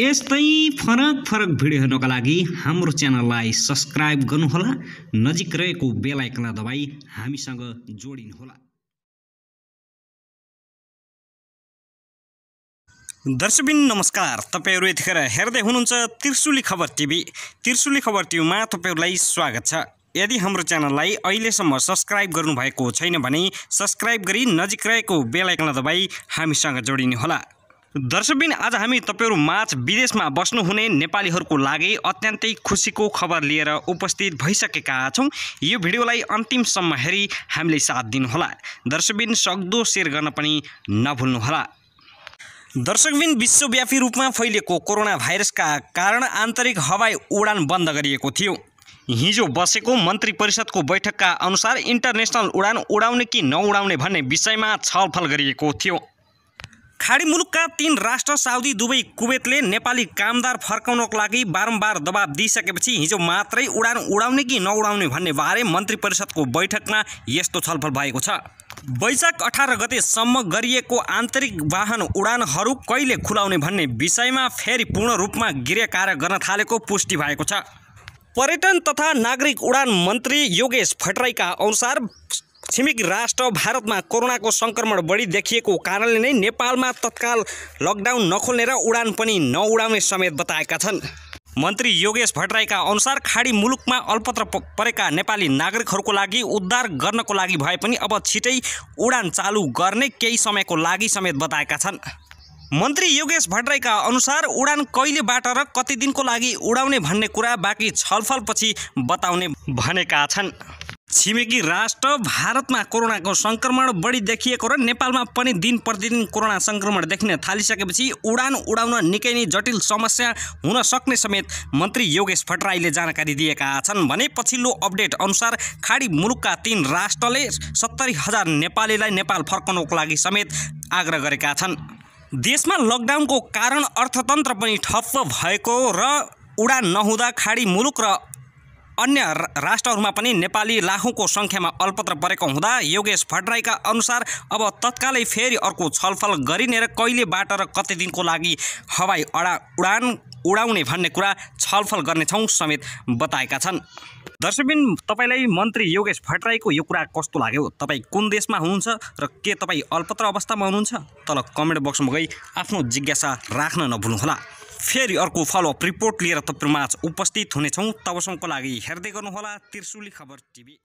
यस्तै फरक फरक भिडियो हेर्नका लागि हाम्रो च्यानललाई सब्सक्राइब गर्नुहोला नजिक रहेको बेलायकलाई दबाई हामीसँग जोडिनुहोला दर्शकबिन नमस्कार तपाईँहरू यतिखेर हेर्दै हुनुहुन्छ त्रिशुली खबर टिभी त्रिशुली खबर टिभीमा तपाईँहरूलाई स्वागत छ यदि हाम्रो च्यानललाई अहिलेसम्म सब्सक्राइब गर्नुभएको छैन भने सब्सक्राइब गरी नजिक रहेको बेलायकलाई दबाई हामीसँग जोडिनुहोला दर्शकबिन आज हामी तपाईँहरू माझ विदेशमा बस्नुहुने नेपालीहरूको लागि अत्यन्तै खुसीको खबर लिएर उपस्थित भइसकेका छौँ यो भिडियोलाई अन्तिमसम्म हेरी हामीले साथ दिनुहोला दर्शकबिन सक्दो सेयर गर्न पनि नभुल्नुहोला दर्शकबिन विश्वव्यापी रूपमा फैलिएको कोरोना भाइरसका कारण आन्तरिक हवाई उडान बन्द गरिएको थियो हिजो बसेको मन्त्री परिषदको बैठकका अनुसार इन्टरनेसनल उडान उडाउने कि नउडाउने भन्ने विषयमा छलफल गरिएको थियो खाडी मुलुकका तीन राष्ट्र साउदी दुवै कुवेतले नेपाली कामदार फर्काउनको लागि बारम्बार दबाब दिइसकेपछि हिजो मात्रै उडान उडाउने कि नउडाउने भन्ने बारे मन्त्री परिषदको बैठकमा यस्तो छलफल भएको छ वैशाख अठार गतेसम्म गरिएको आन्तरिक वाहन उडानहरू कहिले खुलाउने भन्ने विषयमा फेरि पूर्ण रूपमा गृह कार्य गर्न थालेको पुष्टि भएको छ पर्यटन तथा नागरिक उडान मन्त्री योगेश भट्टराईका अनुसार छिमेक राष्ट्र भारतमा कोरोनाको सङ्क्रमण बढी देखिएको कारणले नै नेपालमा तत्काल लकडाउन नखोल्ने र उडान पनि नउडाउने समेत बताएका छन् मन्त्री योगेश भट्टराईका अनुसार खाडी मुलुकमा अल्पत्र परेका नेपाली नागरिकहरूको लागि उद्धार गर्नको लागि भए पनि अब छिटै उडान चालु गर्ने केही समयको लागि समेत बताएका छन् मन्त्री योगेश भट्टराईका अनुसार उडान कहिलेबाट र कति दिनको लागि उडाउने भन्ने कुरा बाँकी छलफलपछि बताउने भनेका छन् छिमेकी राष्ट्र भारतमा कोरोनाको सङ्क्रमण बढी देखिएको र नेपालमा पनि दिन प्रतिदिन कोरोना सङ्क्रमण देखिन थालिसकेपछि उडान उडाउन निकै नै जटिल समस्या हुन सक्ने समेत मन्त्री योगेश भट्टराईले जानकारी दिएका छन् भने पछिल्लो अपडेट अनुसार खाडी मुलुकका तीन राष्ट्रले सत्तरी हजार नेपालीलाई नेपाल फर्कनको लागि समेत आग्रह गरेका छन् देशमा लकडाउनको कारण अर्थतन्त्र पनि ठप्प भएको र उडान नहुँदा खाडी मुलुक र अन्य राष्ट्रहरूमा पनि नेपाली लाखौँको सङ्ख्यामा अल्पत्र परेको हुँदा योगेश भट्टराईका अनुसार अब तत्कालै फेरि अर्को छलफल गरिने र कहिलेबाट र कति दिनको लागि हवाई अडा उडान उडाउने भन्ने कुरा छलफल गर्नेछौँ समेत बताएका छन् दर्शकबिन तपाईँलाई मन्त्री योगेश भट्टराईको यो कुरा कस्तो लाग्यो तपाईँ कुन देशमा हुनुहुन्छ र के तपाईँ अल्पत्र अवस्थामा हुनुहुन्छ तल कमेन्ट बक्समा गई आफ्नो जिज्ञासा राख्न नभुल्नुहोला फेरि अर्को फलोअप रिपोर्ट लिएर तपाईँ माझ उपस्थित हुनेछौँ तबसम्मको लागि हेर्दै गर्नुहोला त्रिशुली खबर टिभी